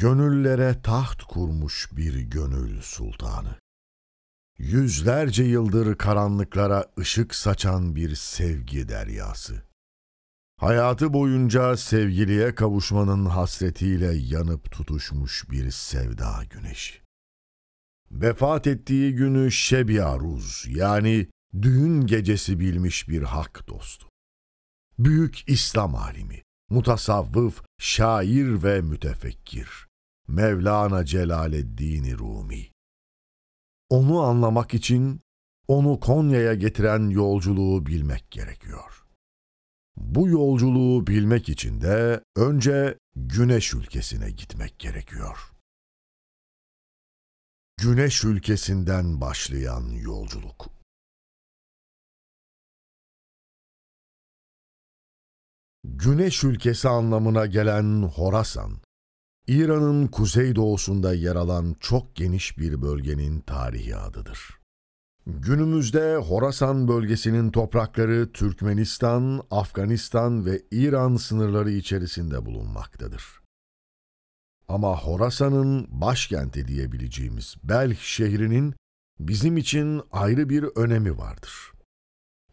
gönüllere taht kurmuş bir gönül sultanı. Yüzlerce yıldır karanlıklara ışık saçan bir sevgi deryası. Hayatı boyunca sevgiliye kavuşmanın hasretiyle yanıp tutuşmuş bir sevda güneşi. Vefat ettiği günü Şebiaruz yani düğün gecesi bilmiş bir hak dostu. Büyük İslam alimi, mutasavvıf, şair ve mütefekkir. Mevlana Celaleddin Rumi. Onu anlamak için onu Konya'ya getiren yolculuğu bilmek gerekiyor. Bu yolculuğu bilmek için de önce Güneş ülkesine gitmek gerekiyor. Güneş ülkesinden başlayan yolculuk. Güneş ülkesi anlamına gelen Horasan, İran'ın kuzeydoğusunda yer alan çok geniş bir bölgenin tarihi adıdır. Günümüzde Horasan bölgesinin toprakları Türkmenistan, Afganistan ve İran sınırları içerisinde bulunmaktadır. Ama Horasan'ın başkenti diyebileceğimiz Belh şehrinin bizim için ayrı bir önemi vardır.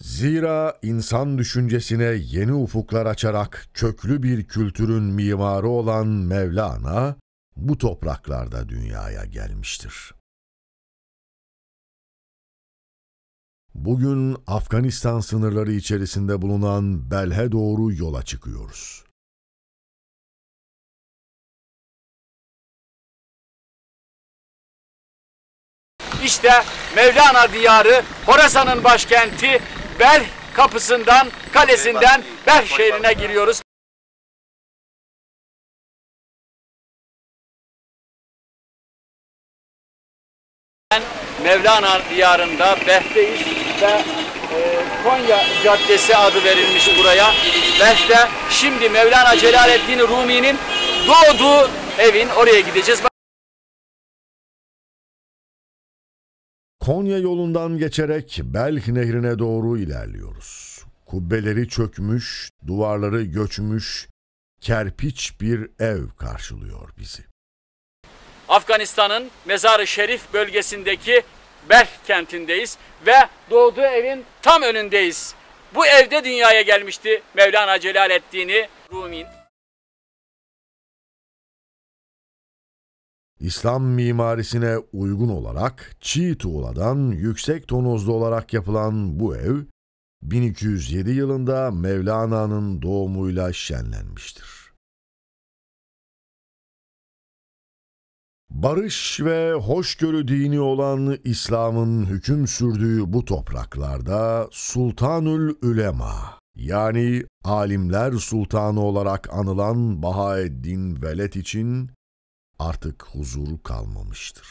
Zira insan düşüncesine yeni ufuklar açarak köklü bir kültürün mimarı olan Mevlana bu topraklarda dünyaya gelmiştir. Bugün Afganistan sınırları içerisinde bulunan Belhe doğru yola çıkıyoruz. İşte Mevlana diyarı, Horasan'ın başkenti Bel kapısından, kalesinden Bel şehrine giriyoruz. Mevlana diyarında Behbeyiş ve e, Konya Caddesi adı verilmiş buraya. Behbe şimdi Mevlana Celaleddin Rumi'nin doğduğu evin oraya gideceğiz. Konya yolundan geçerek Belk nehrine doğru ilerliyoruz. Kubbeleri çökmüş, duvarları göçmüş, kerpiç bir ev karşılıyor bizi. Afganistan'ın Mezarı Şerif bölgesindeki Belh kentindeyiz ve doğduğu evin tam önündeyiz. Bu evde dünyaya gelmişti Mevlana Celaleddin'i Rumi'nin. İslam mimarisine uygun olarak çiğ tuğladan yüksek tonozlu olarak yapılan bu ev, 1207 yılında Mevlana'nın doğumuyla şenlenmiştir. Barış ve hoşgörü dini olan İslam'ın hüküm sürdüğü bu topraklarda Sultanül Ülema yani alimler sultanı olarak anılan Bahaeddin Veled için artık huzuru kalmamıştır.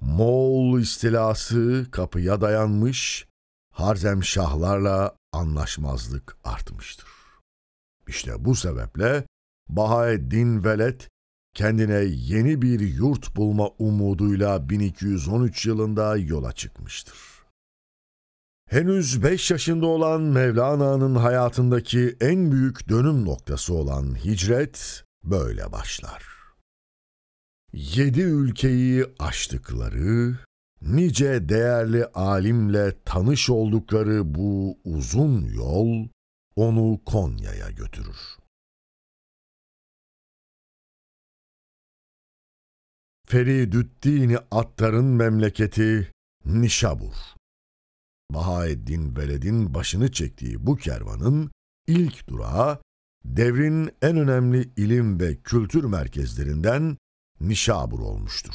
Moğol istilası kapıya dayanmış, harzem şahlarla anlaşmazlık artmıştır. İşte bu sebeple Bahaeddin Veled kendine yeni bir yurt bulma umuduyla 1213 yılında yola çıkmıştır. Henüz 5 yaşında olan Mevlana'nın hayatındaki en büyük dönüm noktası olan hicret böyle başlar. Yedi ülkeyi aştıkları, nice değerli alimle tanış oldukları bu uzun yol onu Konya'ya götürür. Feridüddin Attar'ın memleketi Nişabur. Bahaeddin Veled'in başını çektiği bu kervanın ilk durağı devrin en önemli ilim ve kültür merkezlerinden Nişabur olmuştur.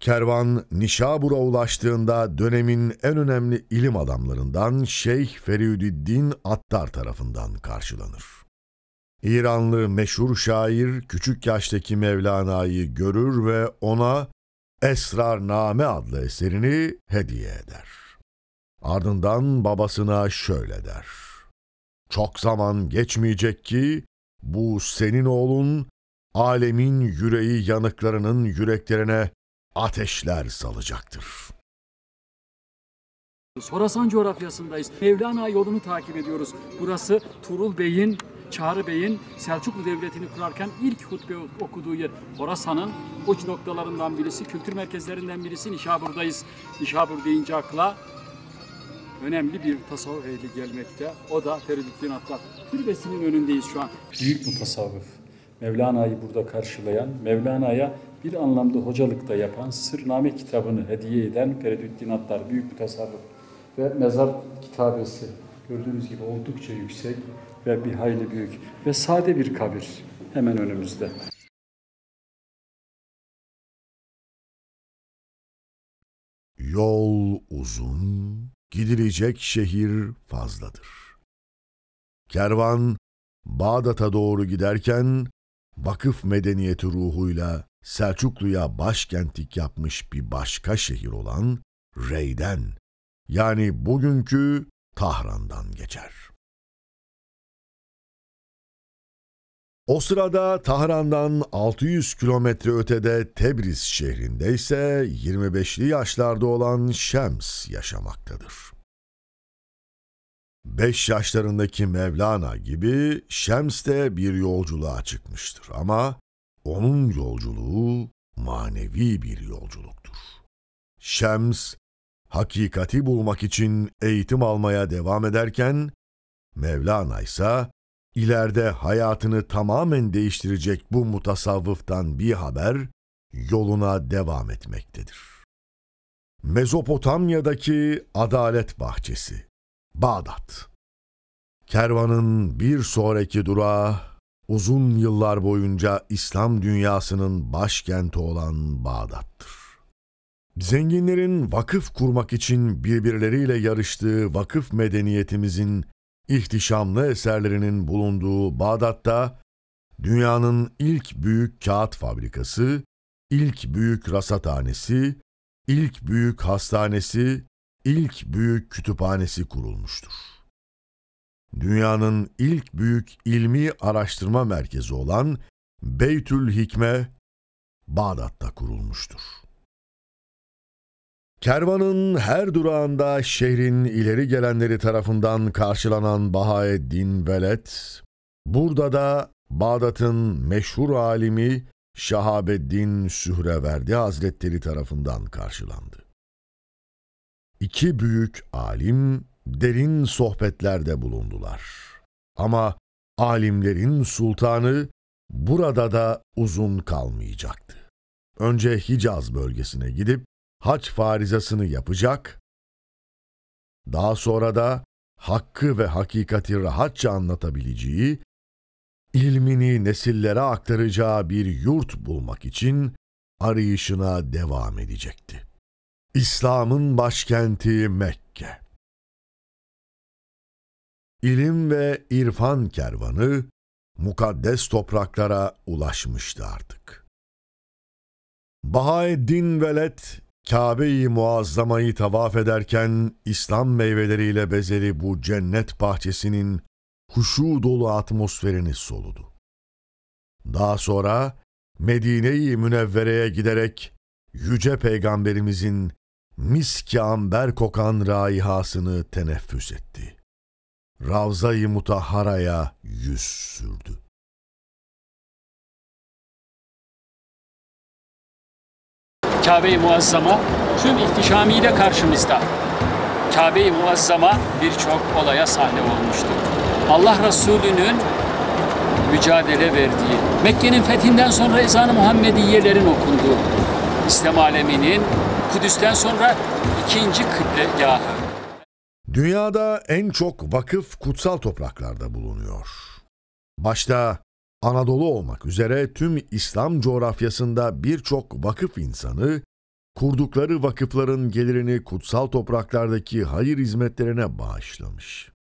Kervan Nişabur'a ulaştığında dönemin en önemli ilim adamlarından Şeyh Feriüddin Attar tarafından karşılanır. İranlı meşhur şair küçük yaştaki Mevlana'yı görür ve ona Esrarname adlı eserini hediye eder. Ardından babasına şöyle der. Çok zaman geçmeyecek ki bu senin oğlun alemin yüreği yanıklarının yüreklerine ateşler salacaktır. Sorasan coğrafyasındayız. Mevlana yolunu takip ediyoruz. Burası Turul Bey'in, Çağrı Bey'in Selçuklu Devleti'ni kurarken ilk hutbe okuduğu yer. Horasan'ın uç noktalarından birisi, kültür merkezlerinden birisi Nişabur'dayız. Nişabur deyince akla önemli bir tasavvuf ehli gelmekte. O da Feridüddin Attar. Türbesinin önündeyiz şu an. Büyük mutasavvıf. Mevlana'yı burada karşılayan, Mevlana'ya bir anlamda hocalık da yapan, Sırname kitabını hediye eden Feridüddin Attar, büyük bir tasarruf ve mezar kitabesi gördüğünüz gibi oldukça yüksek ve bir hayli büyük ve sade bir kabir hemen önümüzde. Yol uzun, gidilecek şehir fazladır. Kervan Bağdat'a doğru giderken vakıf medeniyeti ruhuyla Selçuklu'ya başkentlik yapmış bir başka şehir olan Rey'den yani bugünkü Tahran'dan geçer. O sırada Tahran'dan 600 kilometre ötede Tebriz şehrinde ise 25'li yaşlarda olan Şems yaşamaktadır. Beş yaşlarındaki Mevlana gibi Şems de bir yolculuğa çıkmıştır ama onun yolculuğu manevi bir yolculuktur. Şems, hakikati bulmak için eğitim almaya devam ederken, Mevlana ise ileride hayatını tamamen değiştirecek bu mutasavvıftan bir haber yoluna devam etmektedir. Mezopotamya'daki Adalet Bahçesi Bağdat. Kervanın bir sonraki durağı uzun yıllar boyunca İslam dünyasının başkenti olan Bağdat'tır. Zenginlerin vakıf kurmak için birbirleriyle yarıştığı vakıf medeniyetimizin ihtişamlı eserlerinin bulunduğu Bağdat'ta dünyanın ilk büyük kağıt fabrikası, ilk büyük rasathanesi, ilk büyük hastanesi ilk büyük kütüphanesi kurulmuştur. Dünyanın ilk büyük ilmi araştırma merkezi olan Beytül Hikme, Bağdat'ta kurulmuştur. Kervanın her durağında şehrin ileri gelenleri tarafından karşılanan Bahaeddin Veled, burada da Bağdat'ın meşhur alimi Şahabeddin Sühreverdi Hazretleri tarafından karşılandı. İki büyük alim derin sohbetlerde bulundular. Ama alimlerin sultanı burada da uzun kalmayacaktı. Önce Hicaz bölgesine gidip hac farizasını yapacak, daha sonra da hakkı ve hakikati rahatça anlatabileceği, ilmini nesillere aktaracağı bir yurt bulmak için arayışına devam edecekti. İslam'ın başkenti Mekke. İlim ve irfan kervanı mukaddes topraklara ulaşmıştı artık. Bahaeddin Veled, Kabe-i Muazzama'yı tavaf ederken İslam meyveleriyle bezeli bu cennet bahçesinin huşu dolu atmosferini soludu. Daha sonra Medine-i Münevvere'ye giderek Yüce Peygamberimizin miski amber kokan raihasını teneffüs etti. Ravza-i Mutahhara'ya yüz sürdü. Kabe-i Muazzama tüm ihtişamiyle karşımızda. Kabe-i Muazzama birçok olaya sahne olmuştu. Allah Resulü'nün mücadele verdiği, Mekke'nin fethinden sonra ezan-ı Muhammediyelerin okunduğu, İslam aleminin Kudüs'ten sonra ikinci kıble gahı. Dünyada en çok vakıf kutsal topraklarda bulunuyor. Başta Anadolu olmak üzere tüm İslam coğrafyasında birçok vakıf insanı kurdukları vakıfların gelirini kutsal topraklardaki hayır hizmetlerine bağışlamış.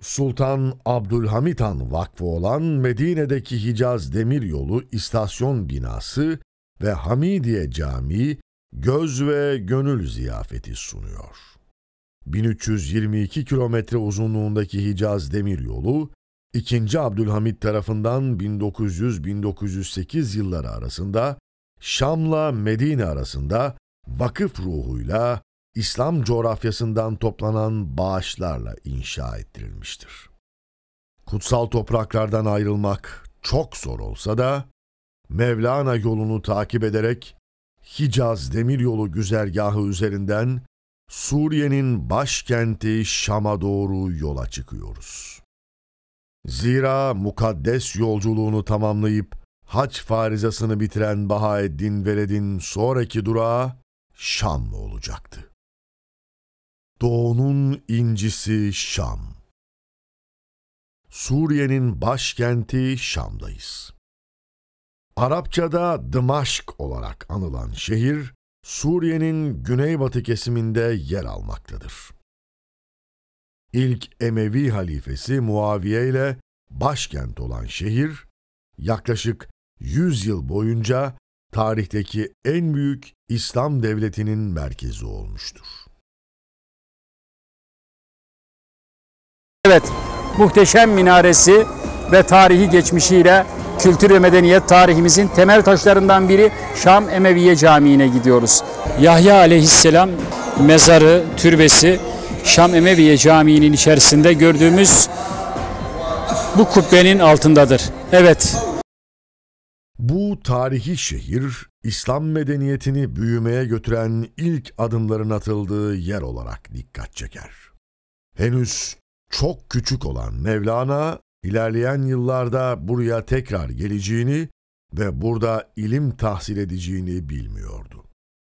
Sultan Abdülhamit Han Vakfı olan Medine'deki Hicaz Demir Yolu istasyon binası ve Hamidiye Camii göz ve gönül ziyafeti sunuyor. 1322 kilometre uzunluğundaki Hicaz Demiryolu, 2. Abdülhamit tarafından 1900-1908 yılları arasında Şam'la Medine arasında vakıf ruhuyla İslam coğrafyasından toplanan bağışlarla inşa ettirilmiştir. Kutsal topraklardan ayrılmak çok zor olsa da Mevlana yolunu takip ederek Hicaz demiryolu güzergahı üzerinden Suriye'nin başkenti Şam'a doğru yola çıkıyoruz. Zira mukaddes yolculuğunu tamamlayıp haç farizasını bitiren Bahaeddin Veled'in sonraki durağı Şam olacaktı. Doğunun incisi Şam. Suriye'nin başkenti Şam'dayız. Arapçada Dımaşk olarak anılan şehir, Suriye'nin güneybatı kesiminde yer almaktadır. İlk Emevi halifesi Muaviye ile başkent olan şehir, yaklaşık 100 yıl boyunca tarihteki en büyük İslam devletinin merkezi olmuştur. Evet, muhteşem minaresi ve tarihi geçmişiyle kültür ve medeniyet tarihimizin temel taşlarından biri Şam Emeviye Camii'ne gidiyoruz. Yahya aleyhisselam mezarı, türbesi Şam Emeviye Camii'nin içerisinde gördüğümüz bu kubbenin altındadır. Evet. Bu tarihi şehir İslam medeniyetini büyümeye götüren ilk adımların atıldığı yer olarak dikkat çeker. Henüz çok küçük olan Mevlana ilerleyen yıllarda buraya tekrar geleceğini ve burada ilim tahsil edeceğini bilmiyordu.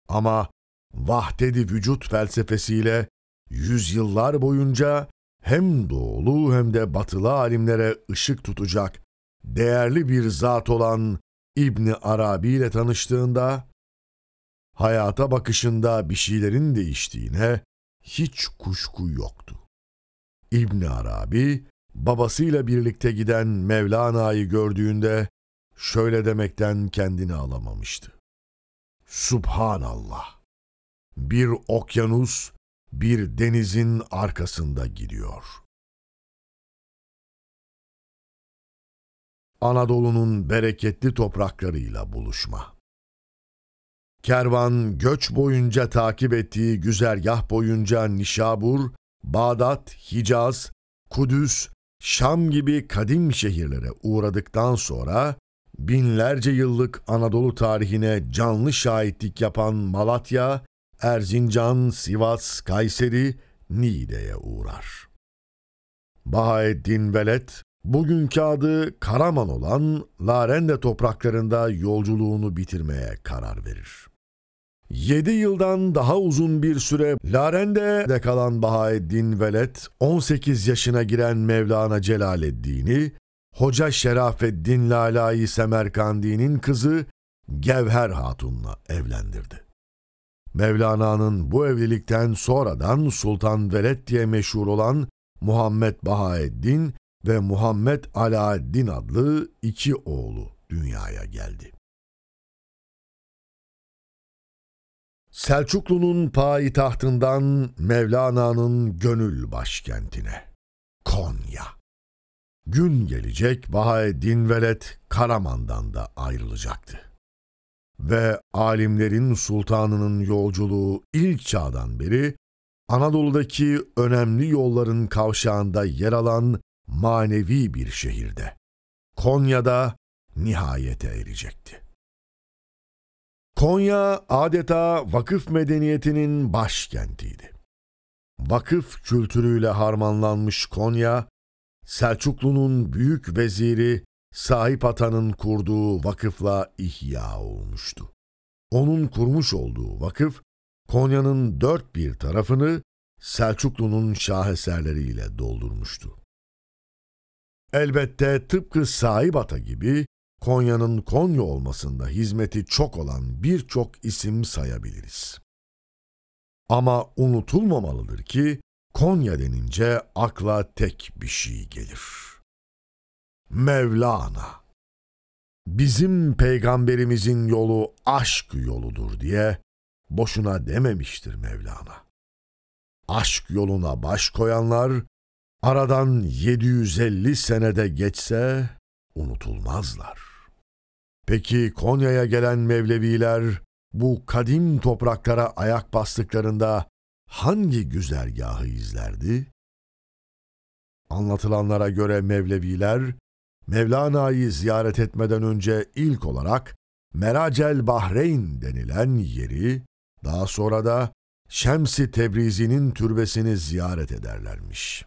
Ama vahdedi vücut felsefesiyle yüzyıllar boyunca hem doğulu hem de batılı alimlere ışık tutacak değerli bir zat olan İbni Arabi ile tanıştığında, hayata bakışında bir şeylerin değiştiğine hiç kuşku yoktu. İbni Arabi, babasıyla birlikte giden Mevlana'yı gördüğünde şöyle demekten kendini alamamıştı. Subhanallah! Bir okyanus bir denizin arkasında gidiyor. Anadolu'nun bereketli topraklarıyla buluşma. Kervan göç boyunca takip ettiği güzergah boyunca Nişabur, Bağdat, Hicaz, Kudüs Şam gibi kadim şehirlere uğradıktan sonra binlerce yıllık Anadolu tarihine canlı şahitlik yapan Malatya, Erzincan, Sivas, Kayseri, Niğde'ye uğrar. Bahaeddin Veled, bugünkü adı Karaman olan Larende topraklarında yolculuğunu bitirmeye karar verir. 7 yıldan daha uzun bir süre Larende'de kalan Bahaeddin Veled, 18 yaşına giren Mevlana Celaleddin'i, Hoca Şerafeddin Lalai Semerkandi'nin kızı Gevher Hatun'la evlendirdi. Mevlana'nın bu evlilikten sonradan Sultan Veled diye meşhur olan Muhammed Bahaeddin ve Muhammed Alaeddin adlı iki oğlu dünyaya geldi. Selçuklu'nun payitahtından Mevlana'nın gönül başkentine. Konya. Gün gelecek Bahaeddin Veled Karaman'dan da ayrılacaktı. Ve alimlerin sultanının yolculuğu ilk çağdan beri Anadolu'daki önemli yolların kavşağında yer alan manevi bir şehirde, Konya'da nihayete erecekti. Konya adeta vakıf medeniyetinin başkentiydi. Vakıf kültürüyle harmanlanmış Konya, Selçuklu'nun büyük veziri Sahip Atan'ın kurduğu vakıfla ihya olmuştu. Onun kurmuş olduğu vakıf, Konya'nın dört bir tarafını Selçuklu'nun şaheserleriyle doldurmuştu. Elbette tıpkı Sahip Ata gibi Konya'nın Konya olmasında hizmeti çok olan birçok isim sayabiliriz. Ama unutulmamalıdır ki Konya denince akla tek bir şey gelir. Mevlana. Bizim peygamberimizin yolu aşk yoludur diye boşuna dememiştir Mevlana. Aşk yoluna baş koyanlar aradan 750 senede geçse unutulmazlar. Peki Konya'ya gelen Mevleviler bu kadim topraklara ayak bastıklarında hangi güzergahı izlerdi? Anlatılanlara göre Mevleviler, Mevlana'yı ziyaret etmeden önce ilk olarak Meracel Bahreyn denilen yeri, daha sonra da Şemsi Tebrizi'nin türbesini ziyaret ederlermiş.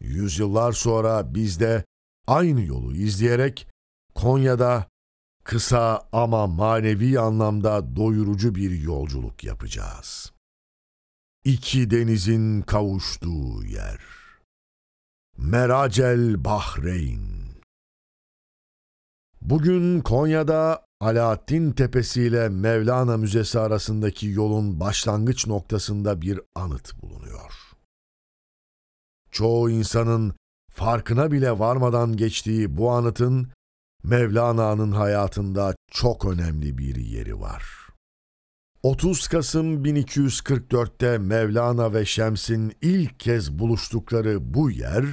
Yüzyıllar sonra biz de aynı yolu izleyerek Konya'da kısa ama manevi anlamda doyurucu bir yolculuk yapacağız. İki denizin kavuştuğu yer. Meracel Bahreyn Bugün Konya'da Alaaddin Tepesi ile Mevlana Müzesi arasındaki yolun başlangıç noktasında bir anıt bulunuyor. Çoğu insanın farkına bile varmadan geçtiği bu anıtın Mevlana'nın hayatında çok önemli bir yeri var. 30 Kasım 1244'te Mevlana ve Şems'in ilk kez buluştukları bu yer,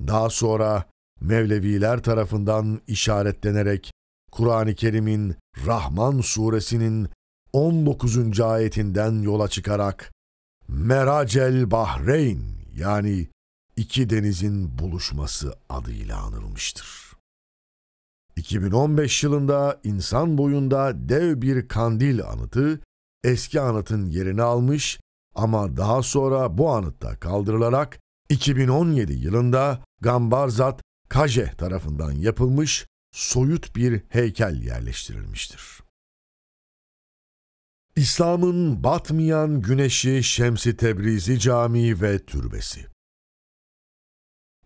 daha sonra Mevleviler tarafından işaretlenerek Kur'an-ı Kerim'in Rahman suresinin 19. ayetinden yola çıkarak Meracel Bahreyn yani iki denizin buluşması adıyla anılmıştır. 2015 yılında insan boyunda dev bir kandil anıtı eski anıtın yerini almış ama daha sonra bu anıtta kaldırılarak 2017 yılında Gambarzat Kaje tarafından yapılmış soyut bir heykel yerleştirilmiştir. İslam'ın batmayan güneşi Şemsi Tebrizi Camii ve Türbesi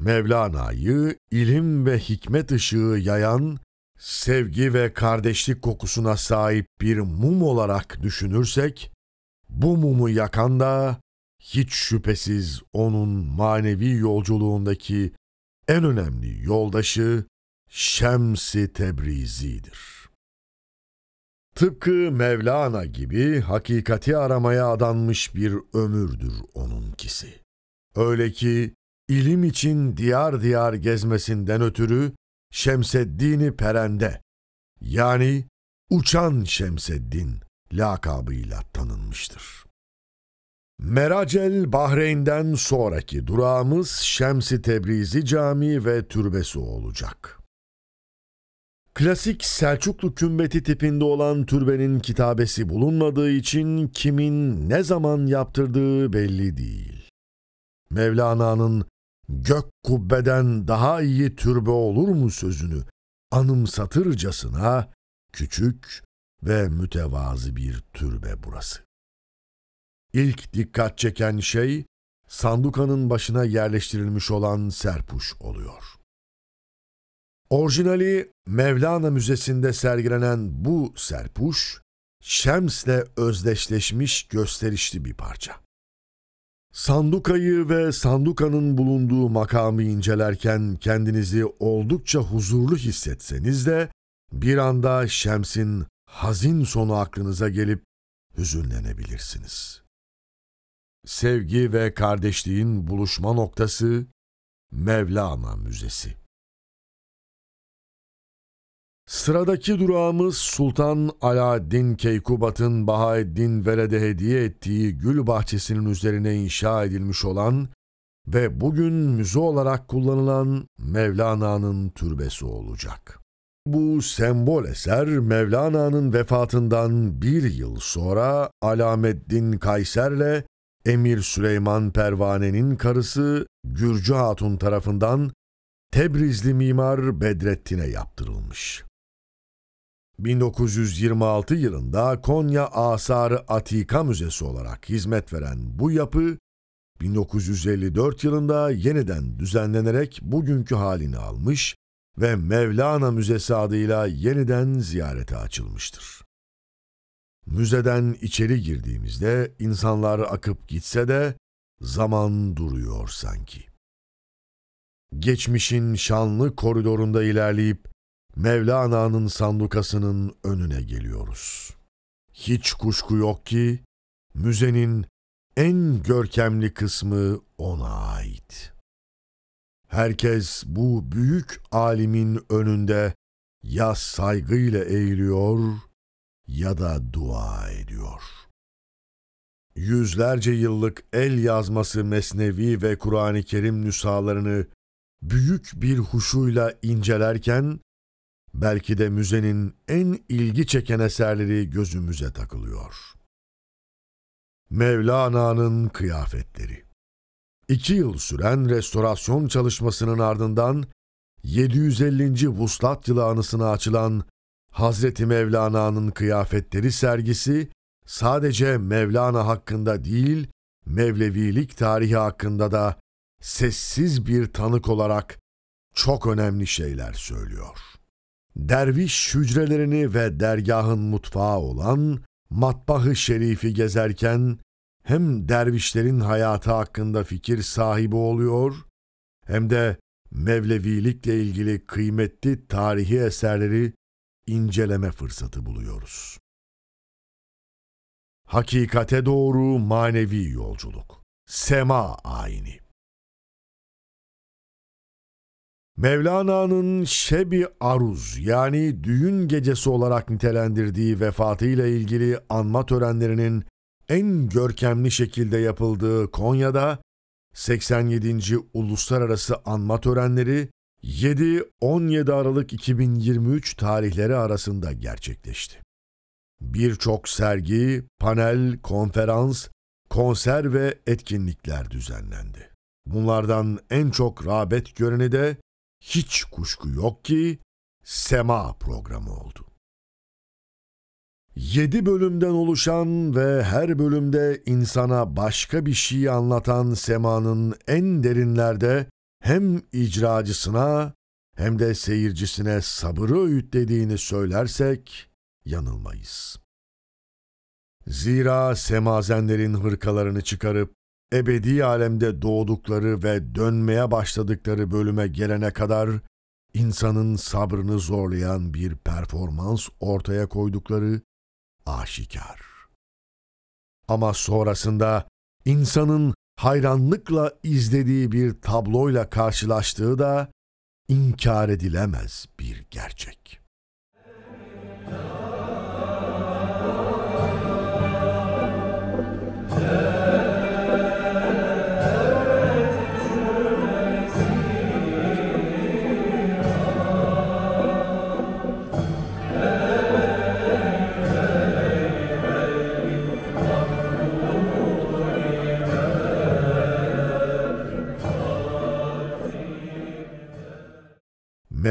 Mevlana'yı ilim ve hikmet ışığı yayan, sevgi ve kardeşlik kokusuna sahip bir mum olarak düşünürsek, bu mumu yakan da hiç şüphesiz onun manevi yolculuğundaki en önemli yoldaşı Şems-i Tebrizi'dir. Tıpkı Mevlana gibi hakikati aramaya adanmış bir ömürdür onunkisi. Öyle ki ilim için diyar diyar gezmesinden ötürü Şemseddin-i Perende yani Uçan Şemseddin lakabıyla tanınmıştır. Meracel Bahreyn'den sonraki durağımız i Tebrizi Camii ve türbesi olacak. Klasik Selçuklu kümbeti tipinde olan türbenin kitabesi bulunmadığı için kimin ne zaman yaptırdığı belli değil. Mevlana'nın gök kubbeden daha iyi türbe olur mu sözünü anımsatırcasına küçük ve mütevazı bir türbe burası. İlk dikkat çeken şey sandukanın başına yerleştirilmiş olan serpuş oluyor. Orijinali Mevlana Müzesi'nde sergilenen bu serpuş, Şems'le özdeşleşmiş gösterişli bir parça. Sandukayı ve sandukanın bulunduğu makamı incelerken kendinizi oldukça huzurlu hissetseniz de bir anda Şems'in hazin sonu aklınıza gelip hüzünlenebilirsiniz. Sevgi ve kardeşliğin buluşma noktası Mevlana Müzesi Sıradaki durağımız Sultan Alaaddin Keykubat'ın Bahaeddin Veled'e hediye ettiği gül bahçesinin üzerine inşa edilmiş olan ve bugün müze olarak kullanılan Mevlana'nın türbesi olacak. Bu sembol eser Mevlana'nın vefatından bir yıl sonra Alameddin Kayser'le Emir Süleyman Pervane'nin karısı Gürcü Hatun tarafından Tebrizli mimar Bedrettin'e yaptırılmış. 1926 yılında Konya Asarı Atika Müzesi olarak hizmet veren bu yapı 1954 yılında yeniden düzenlenerek bugünkü halini almış ve Mevlana Müzesi adıyla yeniden ziyarete açılmıştır. Müzeden içeri girdiğimizde insanlar akıp gitse de zaman duruyor sanki. Geçmişin şanlı koridorunda ilerleyip Mevlana'nın sandukasının önüne geliyoruz. Hiç kuşku yok ki müzenin en görkemli kısmı ona ait. Herkes bu büyük alimin önünde ya saygıyla eğiliyor ya da dua ediyor. Yüzlerce yıllık el yazması Mesnevi ve Kur'an-ı Kerim nüshalarını büyük bir huşuyla incelerken belki de müzenin en ilgi çeken eserleri gözümüze takılıyor. Mevlana'nın kıyafetleri İki yıl süren restorasyon çalışmasının ardından 750. Vuslat yılı anısına açılan Hazreti Mevlana'nın kıyafetleri sergisi sadece Mevlana hakkında değil, Mevlevilik tarihi hakkında da sessiz bir tanık olarak çok önemli şeyler söylüyor derviş hücrelerini ve dergahın mutfağı olan matbahı şerifi gezerken hem dervişlerin hayatı hakkında fikir sahibi oluyor hem de Mevlevilikle ilgili kıymetli tarihi eserleri inceleme fırsatı buluyoruz. Hakikate doğru manevi yolculuk. Sema ayini. Mevlana'nın Şebi Aruz yani düğün gecesi olarak nitelendirdiği vefatıyla ilgili anma törenlerinin en görkemli şekilde yapıldığı Konya'da 87. Uluslararası Anma Törenleri 7-17 Aralık 2023 tarihleri arasında gerçekleşti. Birçok sergi, panel, konferans, konser ve etkinlikler düzenlendi. Bunlardan en çok rağbet göreni de hiç kuşku yok ki Sema programı oldu. 7 bölümden oluşan ve her bölümde insana başka bir şey anlatan Sema'nın en derinlerde hem icracısına hem de seyircisine sabırı öğütlediğini söylersek yanılmayız. Zira semazenlerin hırkalarını çıkarıp ebedi alemde doğdukları ve dönmeye başladıkları bölüme gelene kadar insanın sabrını zorlayan bir performans ortaya koydukları aşikar. Ama sonrasında insanın hayranlıkla izlediği bir tabloyla karşılaştığı da inkar edilemez bir gerçek.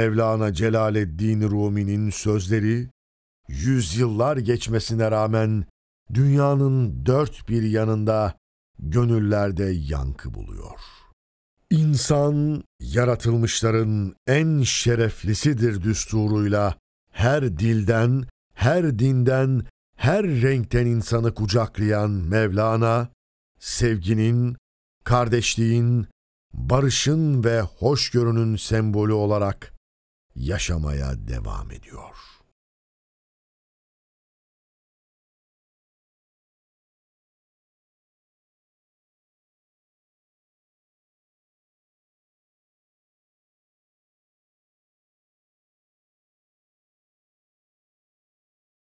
Mevlana Celaleddin Rumi'nin sözleri, yüzyıllar geçmesine rağmen dünyanın dört bir yanında gönüllerde yankı buluyor. İnsan, yaratılmışların en şereflisidir düsturuyla her dilden, her dinden, her renkten insanı kucaklayan Mevlana, sevginin, kardeşliğin, barışın ve hoşgörünün sembolü olarak yaşamaya devam ediyor.